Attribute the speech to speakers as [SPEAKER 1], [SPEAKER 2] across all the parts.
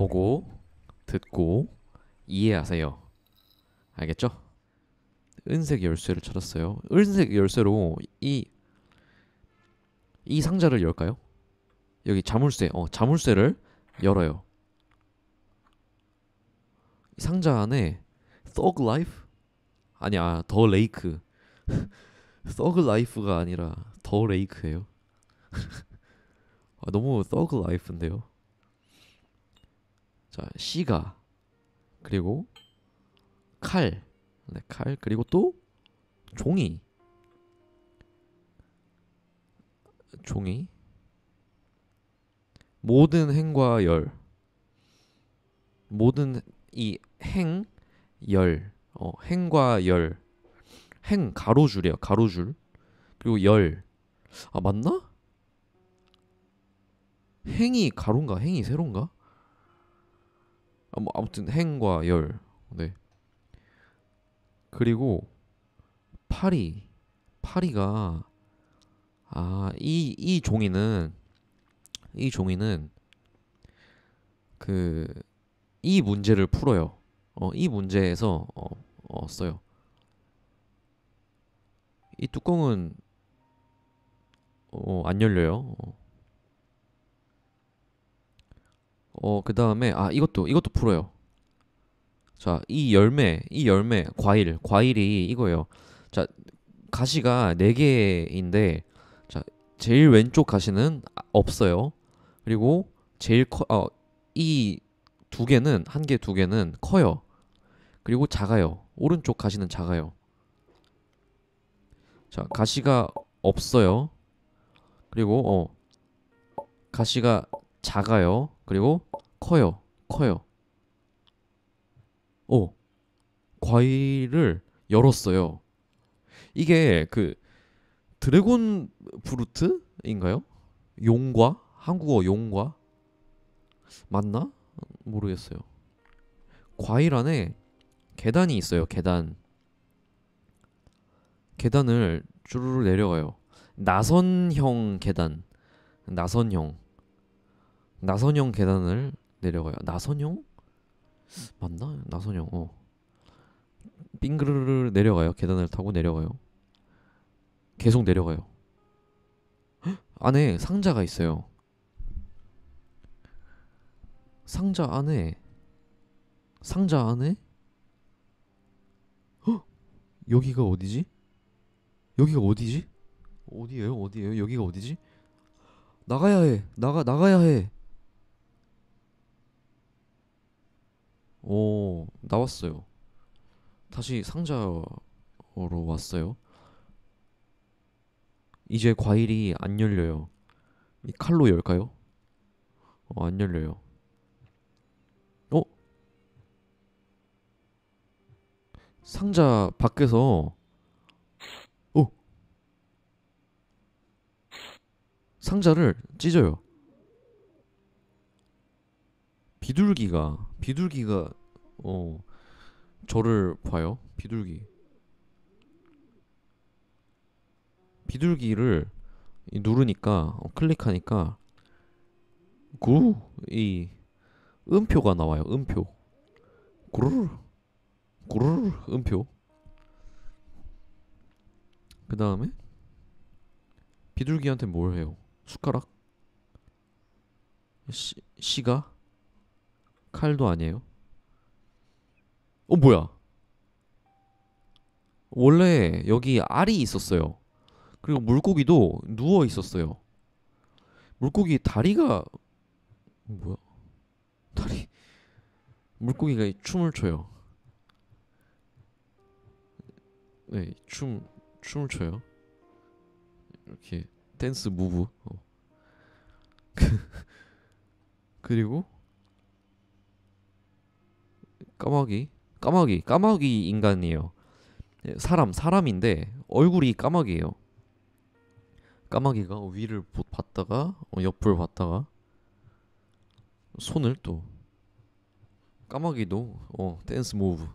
[SPEAKER 1] 보고 듣고 이해하세요. 알겠죠? 은색 열쇠를 찾았어요. 은색 열쇠로 이 이 상자를 열까요? 여기 자물쇠, 어 자물쇠를 열어요. 이 상자 안에 Thug Life 아니야 더 레이크 Thug Life가 아니라 더 레이크예요. 아, 너무 Thug Life인데요. 자, 시가 그리고 칼, 네, 칼 그리고 또 종이, 종이 모든 행과 열 모든 이 행, 열, 어, 행과 열, 행 가로줄이에요, 가로줄 그리고 열, 아 맞나? 행이 가로인가? 행이 세로인가? 아, 뭐 아무튼 행과 열. 네. 그리고 파리. 파리가 아, 이 이 종이는 이 종이는 그 이 문제를 풀어요. 어, 이 문제에서 어, 어, 써요. 이 뚜껑은 어, 안 열려요. 어. 어, 그 다음에, 아, 이것도, 이것도 풀어요. 자, 이 열매, 이 열매, 과일, 과일이 이거예요. 자, 가시가 4개인데, 자, 제일 왼쪽 가시는 없어요. 그리고 제일 커, 어, 이 두 개는, 한 개, 두 개는 커요. 그리고 작아요. 오른쪽 가시는 작아요. 자, 가시가 없어요. 그리고, 어, 가시가 작아요. 그리고 커요. 커요. 오. 과일을 열었어요. 이게 그 드래곤 브루트인가요? 용과 한국어 용과 맞나? 모르겠어요. 과일 안에 계단이 있어요. 계단. 계단을 쭈르르 내려가요. 나선형 계단. 나선형. 나선형 계단을 내려가요. 나선형? 맞나? 나선형. 어. 빙그르르 내려가요. 계단을 타고 내려가요. 계속 내려가요. 안에 상자가 있어요. 상자 안에 상자 안에 헉? 여기가 어디지? 여기가 어디지? 어디예요? 어디예요? 여기가 어디지? 나가야 해. 나가 나가야 해. 오, 나왔어요. 다시 상자로 왔어요. 이제 과일이 안 열려요. 이 칼로 열까요? 어, 안 열려요. 어? 상자 밖에서 상자를 찢어요. 비둘기가 비둘기가 어 저를 봐요. 비둘기. 비둘기를 누르니까 어, 클릭하니까 구 이 음표가 나와요. 음표. 구르르 구르르 음표. 그 다음에 비둘기한테 뭘 해요? 숟가락? 시, 시가? 칼도 아니에요. 어 뭐야? 원래 여기 알이 있었어요. 그리고 물고기도 누워 있었어요. 물고기 다리가 뭐야? 다리 물고기가 춤을 춰요. 네, 춤 춤을 춰요. 이렇게 댄스 무브. 어. 그, 그리고 까마귀 까마귀 까마귀 인간이에요. 예, 사람 사람인데 얼굴이 까마귀예요. 까마귀가 위를 봤다가 어, 옆을 봤다가 손을 또 까마귀도 어 댄스 무브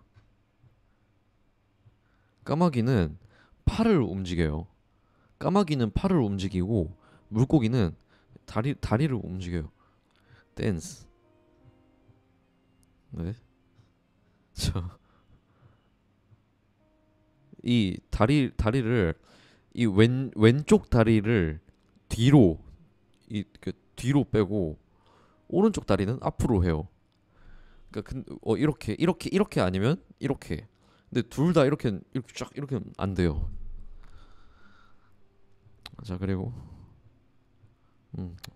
[SPEAKER 1] 까마귀는 팔을 움직여요. 까마귀는 팔을 움직이고 물고기는 다리 다리를 움직여요. 댄스. 네. 이 다리 다리를 이 왼 왼쪽 다리를 뒤로 이그 뒤로 빼고 오른쪽 다리는 앞으로 해요. 그러니까 그, 어, 이렇게 이렇게 이렇게 아니면 이렇게. 근데 둘 다 이렇게 이렇게 쫙 이렇게 안 돼요. 자 그리고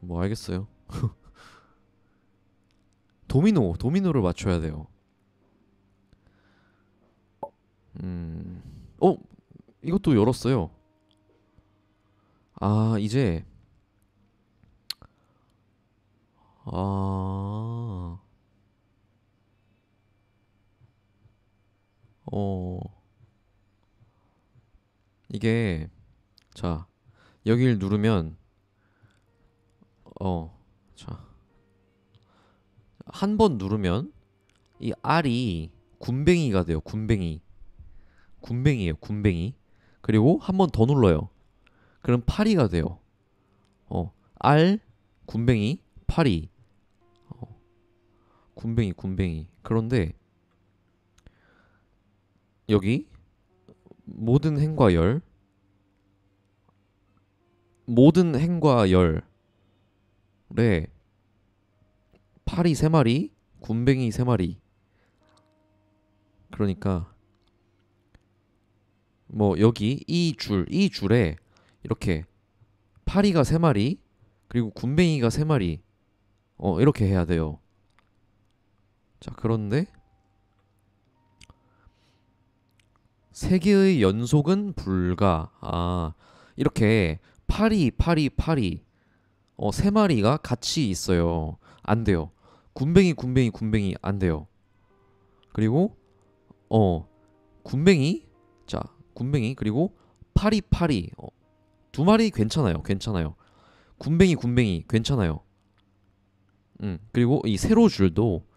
[SPEAKER 1] 음뭐 알겠어요. 도미노 도미노를 맞춰야 돼요. 음. 어? 이것도 열었어요. 아, 이제 아. 어. 이게 자, 여기를 누르면 어. 자. 한 번 누르면 이 R이 군뱅이가 돼요. 군뱅이. 군뱅이에요. 군뱅이. 그리고 한 번 더 눌러요. 그럼 파리가 돼요. 어, 알 군뱅이 파리. 어, 군뱅이 군뱅이. 그런데 여기 모든 행과 열 모든 행과 열에 파리 세 마리, 군뱅이 세 마리. 그러니까 뭐 여기 이 줄, 이 줄에 이렇게 파리가 세 마리, 그리고 군뱅이가 세 마리, 어 이렇게 해야 돼요. 자 그런데 세 개의 연속은 불가. 아 이렇게 파리, 파리, 파리, 어세 마리가 같이 있어요. 안 돼요. 군뱅이, 군뱅이, 군뱅이 안 돼요. 그리고 어 군뱅이 군뱅이 그리고 파리 파리 어, 두 마리 괜찮아요 괜찮아요 군뱅이 군뱅이 괜찮아요 음 그리고 이 세로줄도 아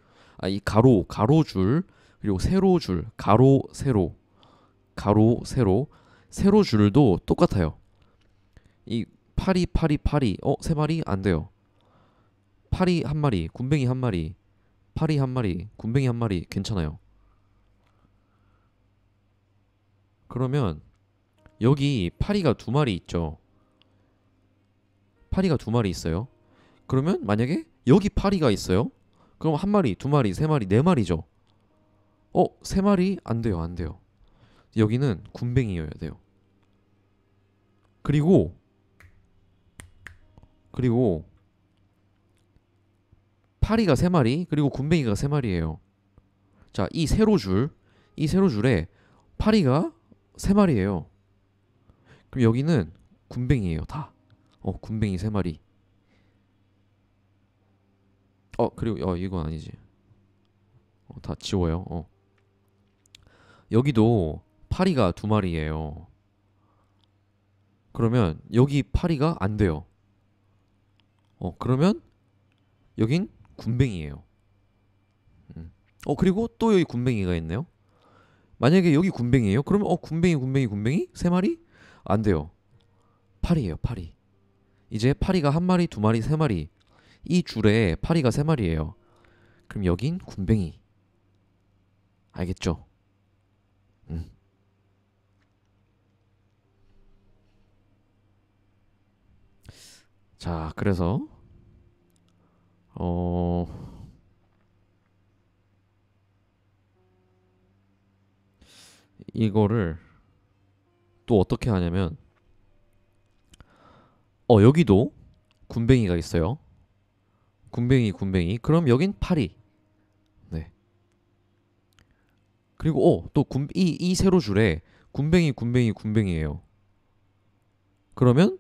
[SPEAKER 1] 이 가로 가로줄 그리고 세로줄 가로 세로 가로 세로 세로줄도 똑같아요 이 파리 파리 파리 어 세 마리 안 돼요 파리 한 마리 군뱅이 한 마리 파리 한 마리 군뱅이 한 마리 괜찮아요 그러면 여기 파리가 두 마리 있죠. 파리가 두 마리 있어요. 그러면 만약에 여기 파리가 있어요. 그럼 한 마리, 두 마리, 세 마리, 네 마리죠. 어, 세 마리 안 돼요, 안 돼요. 여기는 군뱅이여야 돼요. 그리고 그리고 파리가 세 마리, 그리고 군뱅이가 세 마리예요. 자, 이 세로 줄, 이 세로 줄에 파리가 세 마리예요. 그럼 여기는 군뱅이에요, 다. 어, 군뱅이 세 마리. 어, 그리고 어, 이건 아니지. 어, 다 지워요. 어. 여기도 파리가 두 마리예요. 그러면 여기 파리가 안 돼요. 어, 그러면 여긴 군뱅이에요. 음. 어, 그리고 또 여기 군뱅이가 있네요. 만약에 여기 군뱅이에요. 그러면 어 군뱅이 군뱅이 군뱅이 세 마리? 안 돼요. 파리예요 파리. 이제 파리가 한 마리 두 마리 세 마리 이 줄에 파리가 세 마리예요. 그럼 여긴 군뱅이. 알겠죠? 음. 자, 그래서 어 이거를 또 어떻게 하냐면 어 여기도 군뱅이가 있어요. 군뱅이 군뱅이 그럼 여긴 파리 네 그리고 어또군이이 이 세로 줄에 군뱅이 군뱅이 군뱅이에요 그러면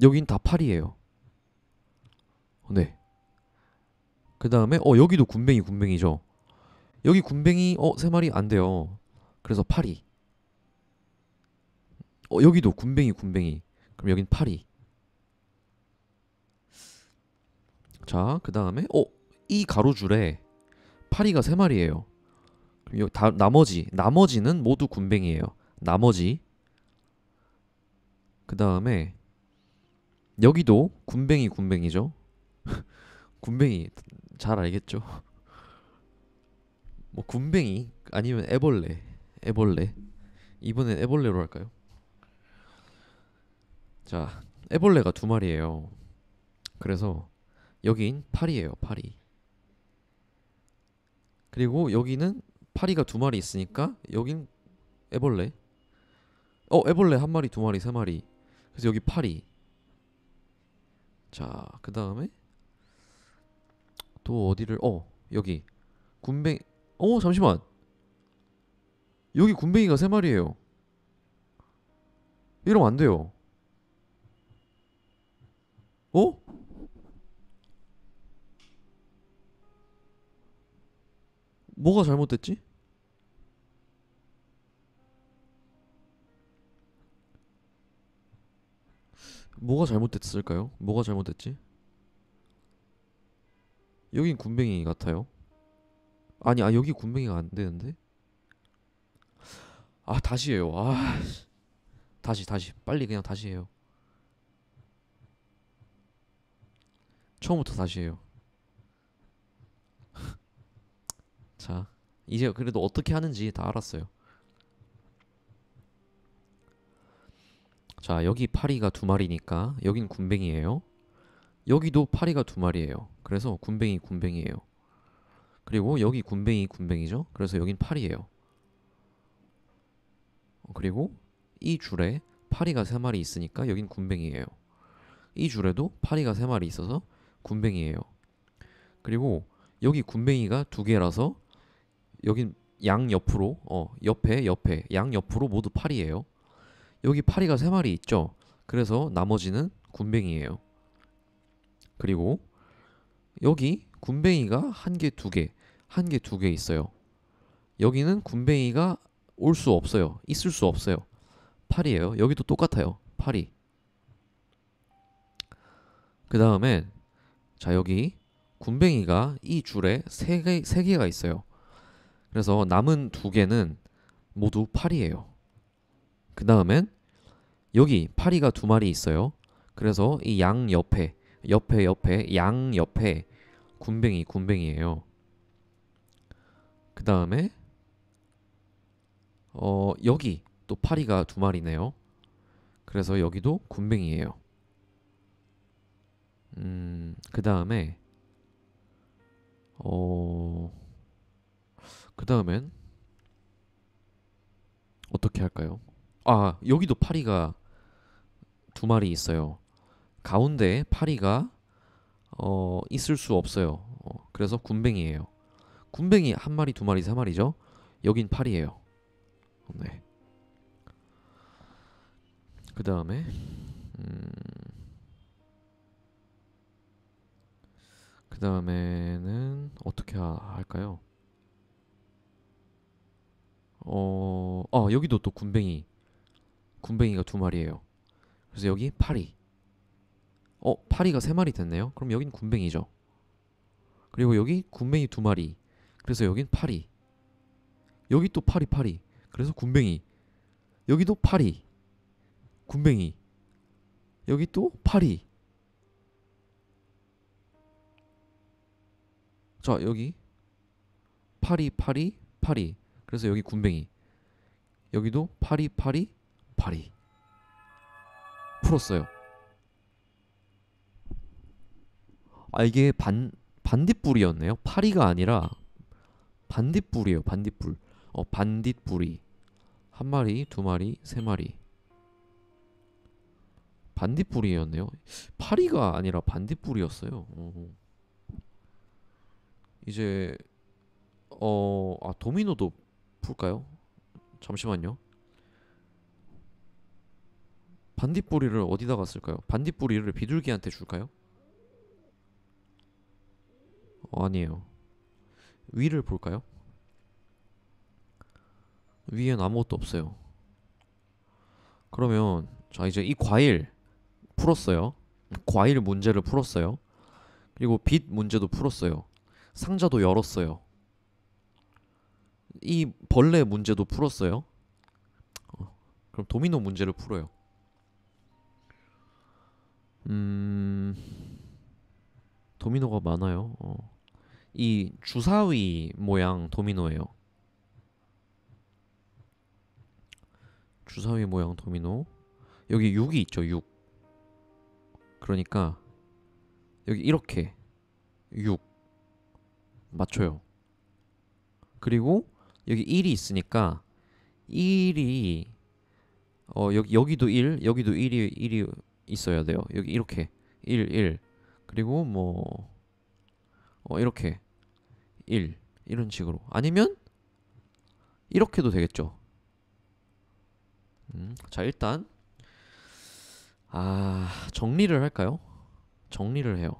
[SPEAKER 1] 여긴 다 파리예요 네그 다음에 어 여기도 군뱅이 군뱅이죠 여기 군뱅이 어 세 마리 안 돼요. 그래서 파리. 어 여기도 군뱅이 군뱅이. 그럼 여긴 파리. 자, 그다음에 어 이 가로줄에 파리가 세 마리예요. 그럼 여기 다 나머지 나머지는 모두 군뱅이에요. 나머지 그 다음에 여기도 군뱅이 군뱅이죠. 군뱅이 잘 알겠죠? 뭐 군뱅이 아니면 애벌레 애벌레 이번엔 애벌레로 할까요? 자 애벌레가 두 마리예요 그래서 여긴 파리예요 파리 그리고 여기는 파리가 두 마리 있으니까 여긴 애벌레 어 애벌레 한 마리 두 마리 세 마리 그래서 여기 파리 자 그 다음에 또 어디를 어 여기 군뱅 이어 잠시만 여기 군뱅이가 세 마리예요 이러면 안 돼요 어? 뭐가 잘못됐지? 뭐가 잘못됐을까요? 뭐가 잘못됐지? 여긴 군뱅이 같아요 아니 아 여기 군뱅이가 안 되는데 아 다시 해요 아 다시 다시 빨리 그냥 다시 해요 처음부터 다시 해요 자 이제 그래도 어떻게 하는지 다 알았어요 자 여기 파리가 두 마리니까 여긴 군뱅이에요 여기도 파리가 두마리에요 그래서 군뱅이 군뱅이에요 그리고 여기 군뱅이 군뱅이죠. 그래서 여긴 파리예요. 어, 그리고 이 줄에 파리가 세 마리 있으니까 여긴 군뱅이에요. 이 줄에도 파리가 세 마리 있어서 군뱅이에요. 그리고 여기 군뱅이가 두 개라서 여긴 양 옆으로 어 옆에 옆에 양 옆으로 모두 파리예요. 여기 파리가 세 마리 있죠. 그래서 나머지는 군뱅이에요. 그리고 여기 군뱅이가 한 개, 두 개. 한 개, 두 개 있어요. 여기는 군뱅이가 올 수 없어요. 있을 수 없어요. 8이에요. 여기도 똑같아요. 8이. 그 다음에 자 여기 군뱅이가 이 줄에 세 개 세 개가 있어요. 그래서 남은 두 개는 모두 8이에요. 그 다음엔 여기 파리가 두 마리 있어요. 그래서 이 양 옆에 옆에 옆에 양 옆에 군뱅이 군뱅이에요. 그 다음에 어 여기 또 파리가 두 마리네요. 그래서 여기도 군뱅이에요. 음, 그 다음에 어, 그 다음엔 어떻게 할까요? 아, 여기도 파리가 두 마리 있어요. 가운데 파리가 어, 있을 수 없어요. 어, 그래서 군뱅이에요. 군뱅이 한 마리, 두 마리, 세 마리죠. 여긴 팔이에요. 네. 그 다음에 음, 그 다음에는 어떻게 할까요? 어, 아 여기도 또 군뱅이 군뱅이가 두 마리예요. 그래서 여기 파리. 어 파리가 세 마리 됐네요. 그럼 여긴 군뱅이죠. 그리고 여기 군뱅이 두 마리. 그래서 여긴 파리. 여기 또 파리 파리. 그래서 군뱅이. 여기도 파리. 군뱅이. 여기 또 파리. 자, 여기 파리 파리 파리. 그래서 여기 군뱅이. 여기도 파리 파리 파리. 풀었어요. 아 이게 반 반딧불이었네요. 파리가 아니라 반딧불이에요. 반딧불. 어, 반딧불이. 한 마리, 두 마리, 세 마리. 반딧불이었네요. 파리가 아니라 반딧불이었어요. 이제 어, 아 도미노도 풀까요? 잠시만요. 반딧불이를 어디다가 쓸까요? 반딧불이를 비둘기한테 줄까요? 어, 아니에요. 위를 볼까요? 위엔 아무것도 없어요 그러면 자 이제 이 과일 풀었어요 과일 문제를 풀었어요 그리고 빛 문제도 풀었어요 상자도 열었어요 이 벌레 문제도 풀었어요 어, 그럼 도미노 문제를 풀어요 음 도미노가 많아요 어. 이 주사위 모양 도미노예요. 주사위 모양 도미노. 여기 6이 있죠, 6. 그러니까 여기 이렇게 6 맞춰요. 그리고 여기 1이 있으니까 1이 어 여기 여기도 1, 여기도 1이 1이 있어야 돼요. 여기 이렇게 1 1 그리고 뭐 어, 이렇게 1 이런 식으로 아니면 이렇게도 되겠죠 음, 자 일단 아 정리를 할까요? 정리를 해요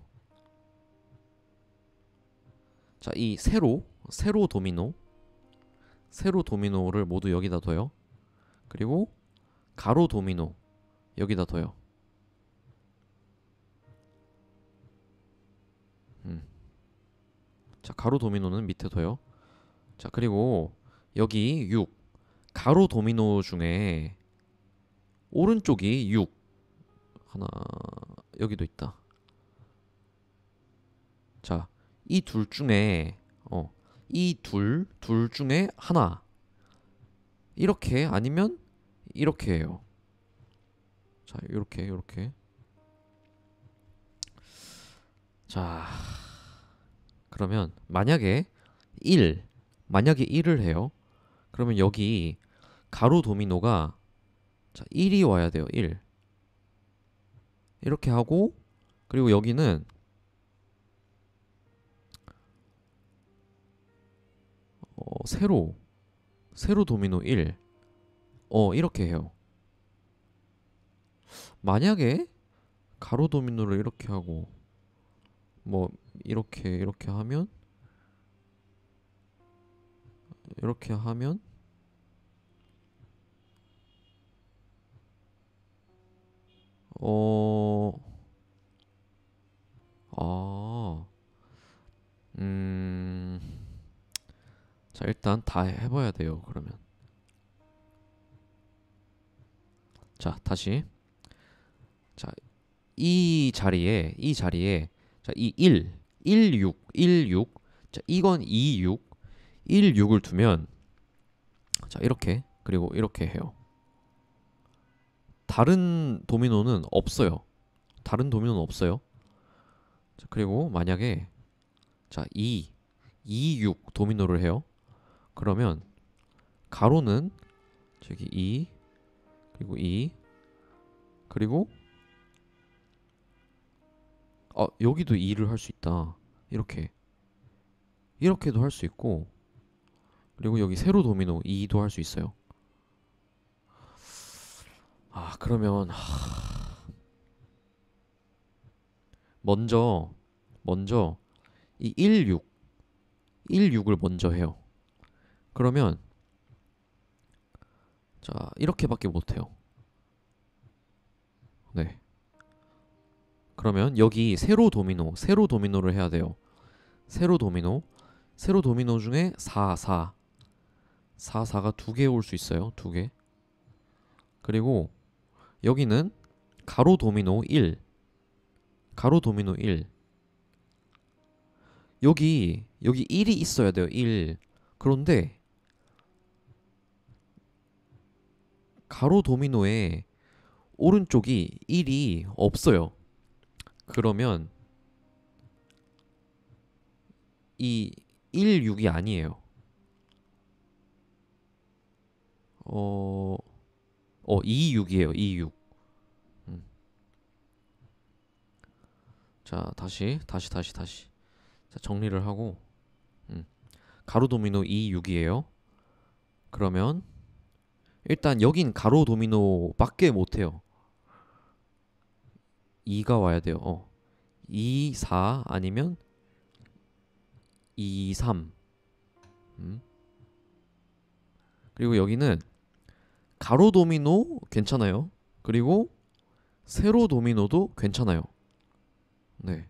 [SPEAKER 1] 자 이 세로 세로 도미노 세로 도미노를 모두 여기다 둬요 그리고 가로 도미노 여기다 둬요 자 가로 도미노는 밑에 둬요 자 그리고 여기 6 가로 도미노 중에 오른쪽이 6 하나 여기도 있다 자이 둘 중에 어 이 둘 둘 중에 하나 이렇게 아니면 이렇게 해요 자 이렇게 이렇게 자 그러면 만약에 1 만약에 1을 해요. 그러면 여기 가로 도미노가 자, 1이 와야 돼요. 1. 이렇게 하고 그리고 여기는 어, 세로 세로 도미노 1. 어, 이렇게 해요. 만약에 가로 도미노를 이렇게 하고 뭐 이렇게 이렇게 하면 이렇게 하면 어, 아, 음, 자, 일단 다 해봐야 돼요, 그러면. 자, 다시. 자, 이 자리에, 이 자리에 자, 이 1, 1, 6, 1, 6. 자, 이건 2, 6. 1, 6을 두면 자, 이렇게 그리고 이렇게 해요. 다른 도미노는 없어요. 다른 도미노는 없어요. 자, 그리고 만약에 자, 2, 2, 6 도미노를 해요. 그러면 가로는 저기 2 그리고 2 그리고 아, 여기도 일을 할수 있다. 이렇게. 이렇게도 할 수 있고, 그리고 여기 세로 도미노 2도 할 수 있어요. 아, 그러면, 하... 먼저, 먼저, 이 16, 16을 먼저 해요. 그러면, 자, 이렇게밖에 못해요. 네. 그러면 여기 세로 도미노, 세로 도미노를 해야 돼요. 세로 도미노, 세로 도미노 중에 4, 4. 4, 4가 두 개 올 수 있어요. 두 개. 그리고 여기는 가로 도미노 1. 가로 도미노 1. 여기 여기 1이 있어야 돼요. 1. 그런데 가로 도미노에 오른쪽이 1이 없어요. 그러면 이 1, 6이 아니에요. 어, 어 2, 6이에요. 2, 6. 자, 다시, 다시, 다시, 다시. 자, 정리를 하고. 음. 가로 도미노 2, 6이에요. 그러면 일단 여긴 가로 도미노밖에 못해요. 2가 와야 돼요. 어. 2, 4 아니면 2, 3. 음? 그리고 여기는 가로 도미노 괜찮아요. 그리고 세로 도미노도 괜찮아요. 네.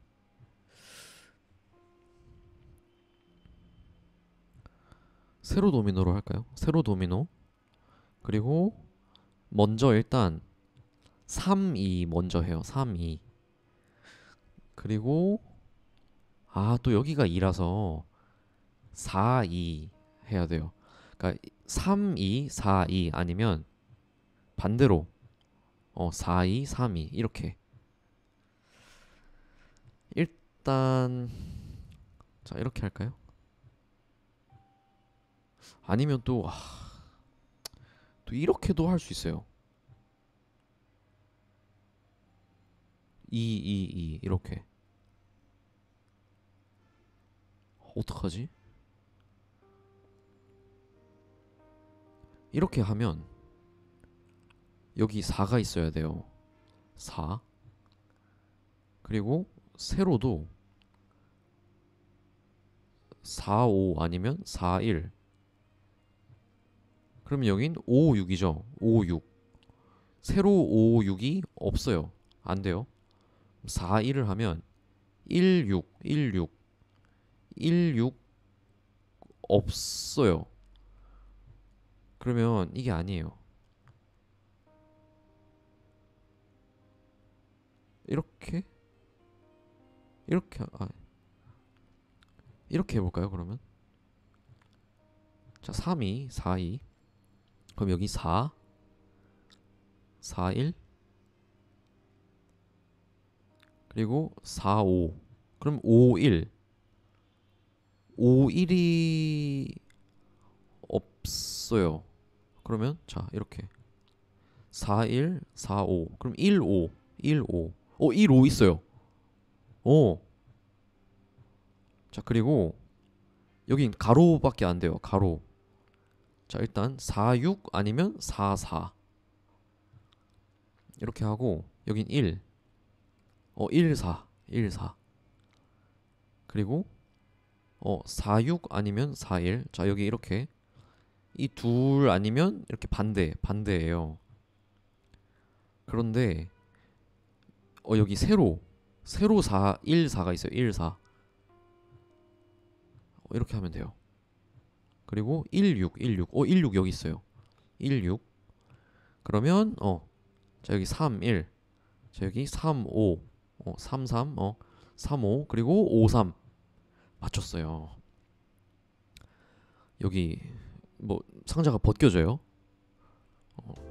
[SPEAKER 1] 세로 도미노로 할까요? 세로 도미노. 그리고 먼저 일단 3, 2 먼저 해요. 3, 2. 그리고 아, 또 여기가 2라서 4, 2 해야 돼요. 그러니까 3, 2, 4, 2 아니면 반대로 어, 4, 2, 3, 2 이렇게 일단 자 이렇게 할까요? 아니면 또, 아, 또 이렇게도 할 수 있어요. 2, 2, 2 이렇게 어떡하지? 이렇게 하면 여기 4가 있어야 돼요 4 그리고 세로도 4, 5 아니면 4, 1 그럼 여긴 5, 6이죠 5, 6 세로 5, 6이 없어요 안 돼요 4, 1을 하면 1, 6, 1, 6, 1, 6 없어요. 그러면 이게 아니에요. 이렇게? 이렇게 아 이렇게 해볼까요 그러면? 자3 2, 4 2 그럼 여기 4 4 1 그리고 4, 5. 그럼 5, 1. 5, 1이 없어요. 그러면 자, 이렇게. 4, 1, 4, 5. 그럼 1, 5. 1, 5. 어, 1, 5 있어요. 오. 어. 자, 그리고 여긴 가로밖에 안 돼요. 가로. 자, 일단 4, 6 아니면 4, 4. 이렇게 하고 여긴 1. 어 14, 14. 그리고 어46 아니면 41. 자, 여기 이렇게 이 둘 아니면 이렇게 반대, 반대예요. 그런데 어 여기 세로 세로 4, 1, 4가 있어요. 1, 4. 어, 이렇게 하면 돼요. 그리고 1, 6, 1, 6. 어, 1, 6 여기 있어요. 1, 6. 그러면 어. 자, 여기 3, 1. 자, 여기 3, 5. 어, 33, 어, 35, 그리고 53 맞췄어요. 여기 뭐 상자가 벗겨져요. 어,